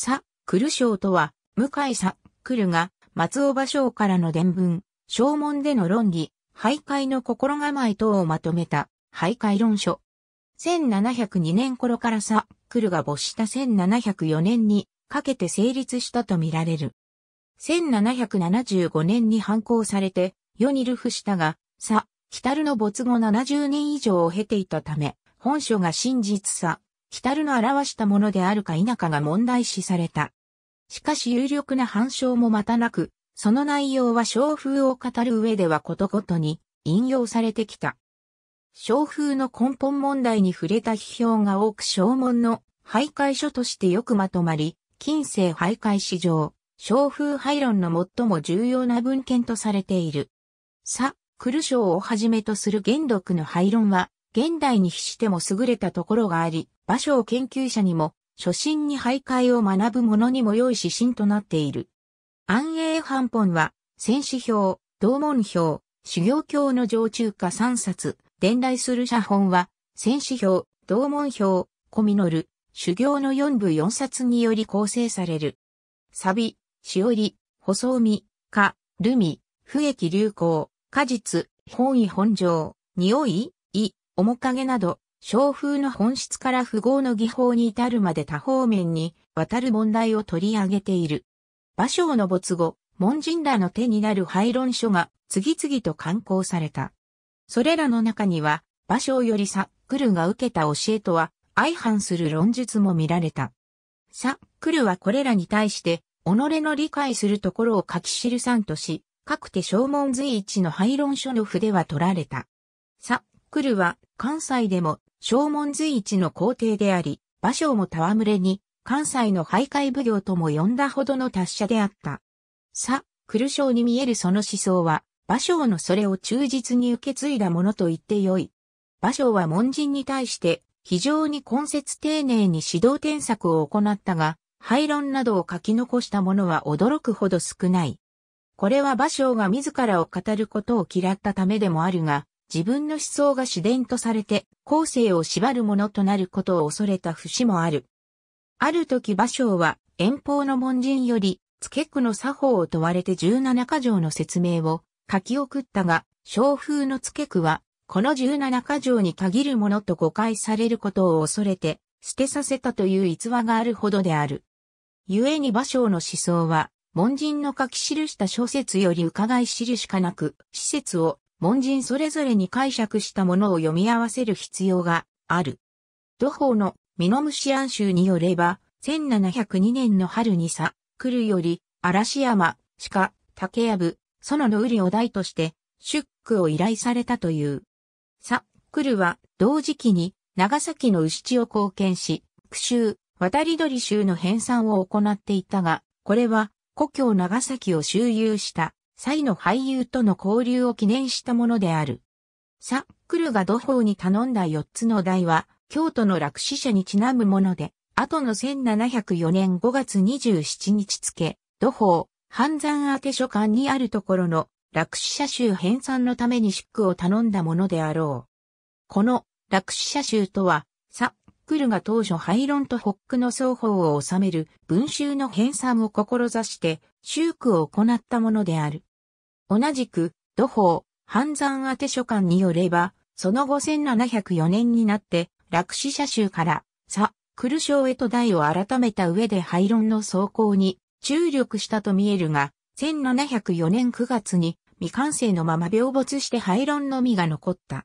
さ、来る賞とは、向井さ、来るが、松尾芭蕉からの伝文、正門での論議、徘徊の心構え等をまとめた、徘徊論書。1702年頃からさ、来るが没した1704年に、かけて成立したとみられる。1775年に反抗されて、世に流布したが、さ、来るの没後70年以上を経ていたため、本書が真実さ、るの表したものであるか否かが問題視された。しかし有力な反証もまたなく、その内容は小風を語る上ではことごとに引用されてきた。小風の根本問題に触れた批評が多く小門の徘徊書としてよくまとまり、近世徘徊史上、小風廃論の最も重要な文献とされている。さ、クルショーをはじめとする元禄の廃論は、現代に比しても優れたところがあり、芭蕉研究者にも、初心に徘徊を学ぶ者にも良い指針となっている。安永半本は、戦士表、道門表、修行教の常駐化三冊、伝来する写本は、戦士表、道門表、小実、修行の四部四冊により構成される。サビ、しおり、細海、か、ルミ、不益流行、果実、本意本上、匂い、面影など、商風の本質から符号の技法に至るまで多方面に渡る問題を取り上げている。馬蕉の没後、門人らの手になる廃論書が次々と刊行された。それらの中には、馬蕉よりサックルが受けた教えとは相反する論述も見られた。サックルはこれらに対して、己の理解するところを書き記さんとし、くて小門随一の廃論書の筆は取られた。サックルは関西でも正門随一の皇帝であり、馬匠も戯れに関西の徘徊奉行とも呼んだほどの達者であった。さ、クル将に見えるその思想は、馬匠のそれを忠実に受け継いだものと言ってよい。馬匠は門人に対して非常に根節丁寧に指導添削を行ったが、廃論などを書き残したものは驚くほど少ない。これは馬匠が自らを語ることを嫌ったためでもあるが、自分の思想が自伝とされて、後世を縛るものとなることを恐れた節もある。ある時馬匠は、遠方の門人より、付け句の作法を問われて17箇条の説明を書き送ったが、小風の付け句は、この17箇条に限るものと誤解されることを恐れて、捨てさせたという逸話があるほどである。故に馬匠の思想は、門人の書き記した小説より伺い知るしかなく、施設を門人それぞれに解釈したものを読み合わせる必要がある。土法のミノムシアン州によれば、1702年の春にさ、来るより、嵐山、鹿、竹やぶ、園の瓜を題として、出区を依頼されたという。さ、来るは、同時期に、長崎の牛地を貢献し、区州、渡り鳥州の編纂を行っていたが、これは、故郷長崎を周遊した際の俳優との交流を記念したものである。サックルが土方に頼んだ4つの台は、京都の落死者にちなむもので、後の1704年5月27日付、土方、半山宛書館にあるところの落死者集編纂のために句を頼んだものであろう。この落死者集とは、サックルが当初廃論とホックの双方を収める文集の編纂を志して、修句を行ったものである。同じく、土法、半山宛書館によれば、その後1704年になって、落死者州から、さ、来将へと台を改めた上で廃論の走行に注力したと見えるが、1704年9月に未完成のまま病没して廃論のみが残った。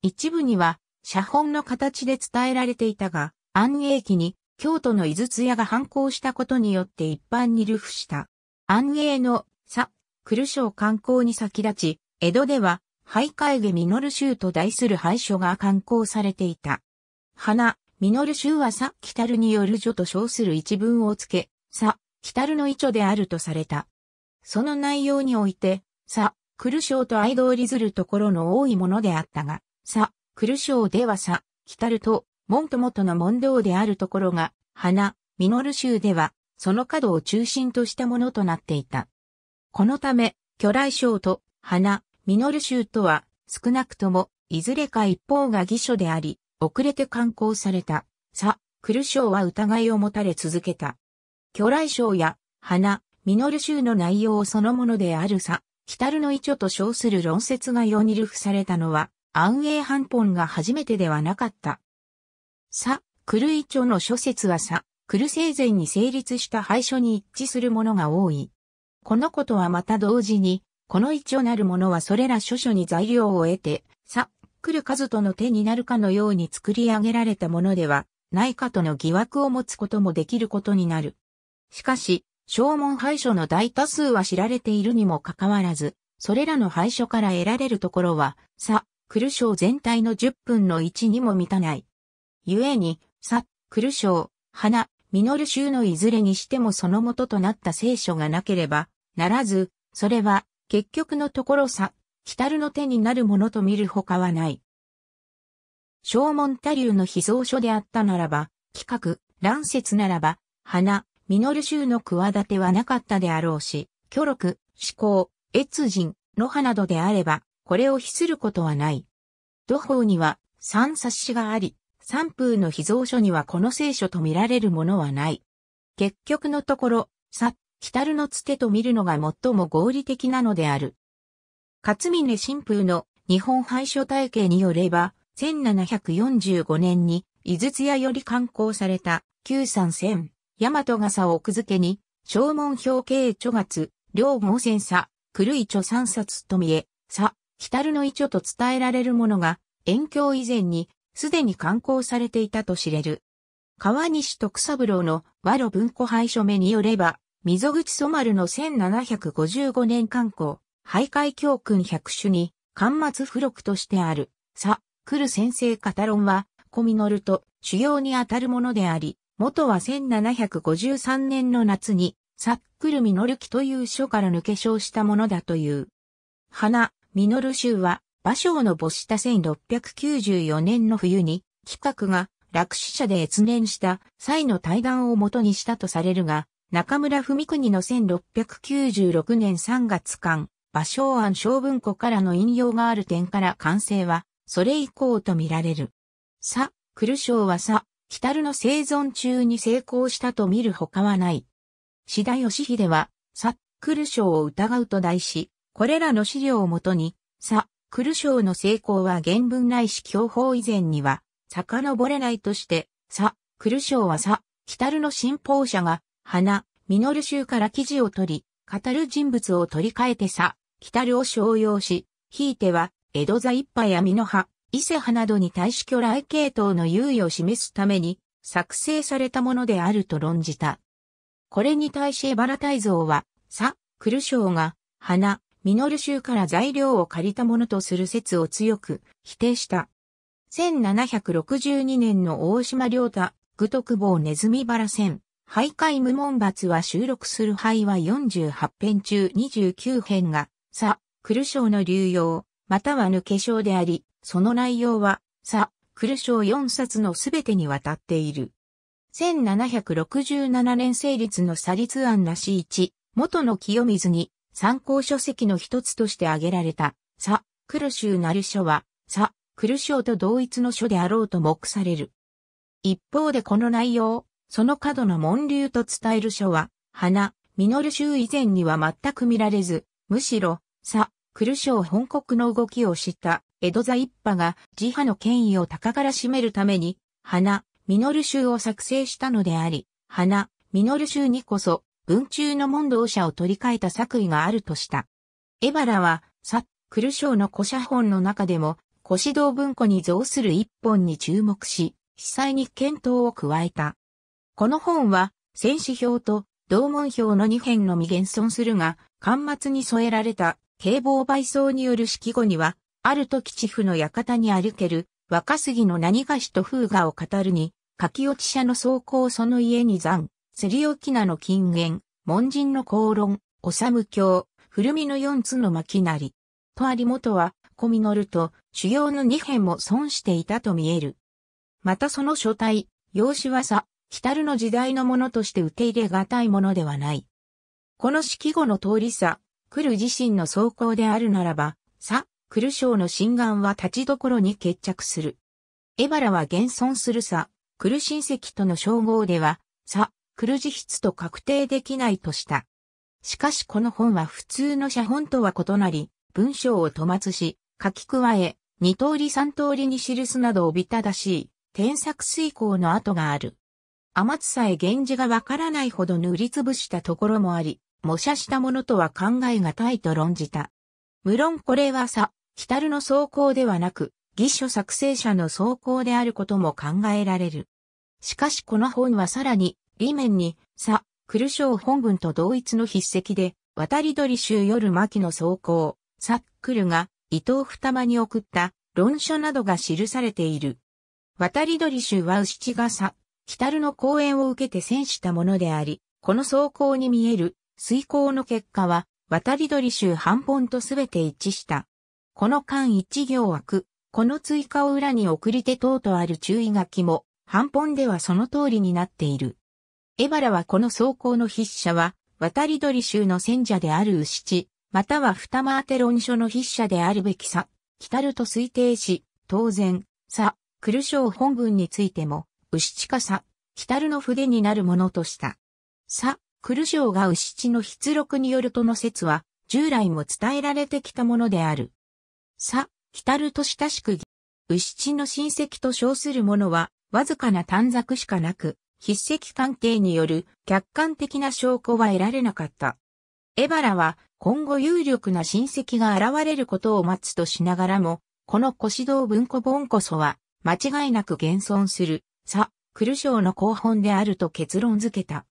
一部には、写本の形で伝えられていたが、安永期に京都の井筒屋が反抗したことによって一般に流布した。安永の来省観光に先立ち、江戸では、徘ミ下実州と題する廃所が観光されていた。花、実州はさ、たるによる女と称する一文をつけ、さ、たるの遺書であるとされた。その内容において、さ、来省と相通りずるところの多いものであったが、さ、来省ではさ、たると、門と元の問答であるところが、花、実州では、その角を中心としたものとなっていた。このため、巨来章と花、実州とは、少なくとも、いずれか一方が偽書であり、遅れて刊行された、さ、来る章は疑いを持たれ続けた。巨来章や、花、実州の内容そのものであるさ、来るの遺著と称する論説が世に流布されたのは、安永半本が初めてではなかった。さ、来る遺著の諸説はさ、来る生前に成立した廃書に一致するものが多い。このことはまた同時に、この一をなるものはそれら諸書に材料を得て、さ、来る数との手になるかのように作り上げられたものでは、ないかとの疑惑を持つこともできることになる。しかし、正門廃書の大多数は知られているにもかかわらず、それらの廃書から得られるところは、さ、来る章全体の10分の1にも満たない。故に、さ、来る章、花、ミノル州のいずれにしてもその元となった聖書がなければならず、それは結局のところさ、タるの手になるものと見るほかはない。小門多流の秘蔵書であったならば、企画、乱説ならば、花、ミノル州の企てはなかったであろうし、挙録、思考、越人、の葉などであれば、これを非することはない。土方には三冊子があり、三風の秘蔵書にはこの聖書と見られるものはない。結局のところ、さ、来るのつてと見るのが最も合理的なのである。勝峰新風の日本廃書体系によれば、1745年に、豆津屋より刊行された、旧三線、大和傘を奥付けに、正門表敬著月、両毛線差、狂い著三冊と見え、さ、来るの意著と伝えられるものが、遠鏡以前に、すでに刊行されていたと知れる。川西徳三郎の和路文庫廃書目によれば、溝口染丸の1755年刊行、徘徊教訓百種に、巻末付録としてある、さ、来る先生カタロンは、ミノルと修行にあたるものであり、元は1753年の夏に、さっくるノる記という書から抜け称したものだという。花、ノる集は、馬匠の没した1694年の冬に、企画が落死者で越年した際の対談を元にしたとされるが、中村文国の1696年3月間、馬匠案小文庫からの引用がある点から完成は、それ以降とみられる。さ、来る章はさ、来たるの生存中に成功したと見る他はない。志田義秀は、さ、来る章を疑うと題し、これらの資料をもとに、さ、クルショウの成功は原文ないし教法以前には、遡れないとして、さ、クルショウはさ、タルの信奉者が、花、ミノル州から記事を取り、語る人物を取り替えてさ、タルを商用し、ひいては、江戸座一派や美ノ派、伊勢派などに対し巨来系統の優位を示すために、作成されたものであると論じた。これに対しエバラ大像は、さ、クルショウが、花、ミノル州から材料を借りたものとする説を強く否定した。1762年の大島良太、具徳坊ネズミバラ戦、徘徊無門罰は収録する灰は48編中29編が、さ、る章の流用、または抜け章であり、その内容は、さ、る章4冊のすべてにわたっている。1767年成立の差立案なし1、元の清水に、参考書籍の一つとして挙げられた、サ・クルシなる書は、サ・クルシと同一の書であろうと目される。一方でこの内容、その過度の門流と伝える書は、花、ミノル州以前には全く見られず、むしろ、サ・クルシ本国の動きを知った江戸座一派が自派の権威を高からしめるために、花、ミノル州を作成したのであり、花、ミノル州にこそ文中の問答者を取り替えた作為があるとした。エバラは、サクル賞の古写本の中でも、古指導文庫に造する一本に注目し、被災に検討を加えた。この本は、戦士表と同門表の2編のみ現存するが、巻末に添えられた警棒倍送による式後には、ある時地府の館に歩ける若杉の何菓子と風雅を語るに、書き落ち者の装行その家に残、釣りオキの金言、門人の公論、おさむ教、古見の四つの巻なり。とあり元は、小ると主要の二編も損していたと見える。またその書体、用紙はさ、浸るの時代のものとして受け入れがたいものではない。この式語の通りさ、来る自身の走行であるならば、さ、来る章の心眼は立ちどころに決着する。エバラは現存するさ、来る親戚との称号では、さ、黒字筆と確定できないとした。しかしこの本は普通の写本とは異なり、文章を戸末し、書き加え、二通り三通りに記すなどおびただしい、添削遂行の跡がある。天津さえ源氏がわからないほど塗りつぶしたところもあり、模写したものとは考えがたいと論じた。無論これはさ、たるの走行ではなく、義書作成者の走行であることも考えられる。しかしこの本はさらに、裏面に、さ、来章本文と同一の筆跡で、渡り鳥州夜巻の走行、さっくるが、伊藤二間に送った論書などが記されている。渡り鳥州は牛がさ、北の講演を受けて戦したものであり、この走行に見える遂行の結果は、渡り鳥州半本とすべて一致した。この間一行枠、この追加を裏に送り手等とある注意書きも、半本ではその通りになっている。エバラはこの装甲の筆者は、渡り鳥州の戦者である牛地、または二マーテ論書の筆者であるべきさ、来ると推定し、当然、さ、クルショ本文についても、牛地かさ、来るの筆になるものとした。さ、クルショが牛地の筆録によるとの説は、従来も伝えられてきたものである。さ、来ると親しく、牛地の親戚と称する者は、わずかな短冊しかなく、筆跡鑑定による客観的な証拠は得られなかった。エバラは今後有力な親戚が現れることを待つとしながらも、この腰指導文庫本こそは間違いなく現存する、さ、クルショーの後本であると結論付けた。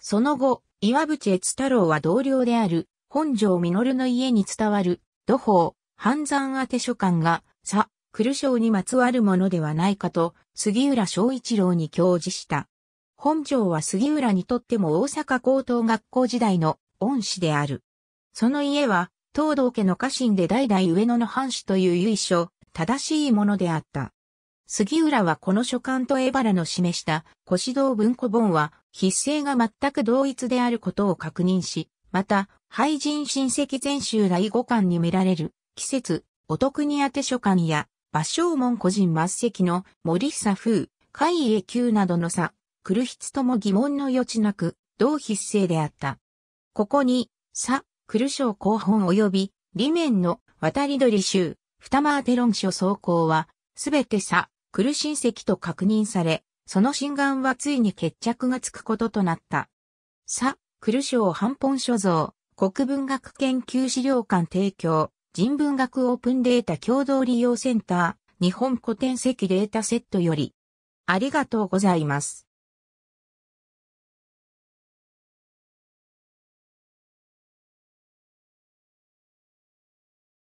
その後、岩淵悦太郎は同僚である本庄実の家に伝わる土方、半山宛書簡が、さ、クルショーにまつわるものではないかと、杉浦昭一郎に教示した。本庄は杉浦にとっても大阪高等学校時代の恩師である。その家は、東道家の家臣で代々上野の藩主という由緒、正しいものであった。杉浦はこの書簡と江原の示した古指導文庫本は筆性が全く同一であることを確認し、また、廃人親戚全集第五巻に見られる、季節、お得に宛て書簡や、芭蕉門個人末席の森久風、海永久などの差、来る筆とも疑問の余地なく、同筆性であった。ここに、さ、来る章後本及び、理面の渡り鳥集、二マーテロン書総稿は、すべてさ、来る親戚と確認され、その心眼はついに決着がつくこととなった。さ、来る章半本所蔵、国文学研究資料館提供、人文学オープンデータ共同利用センター、日本古典籍データセットより、ありがとうございます。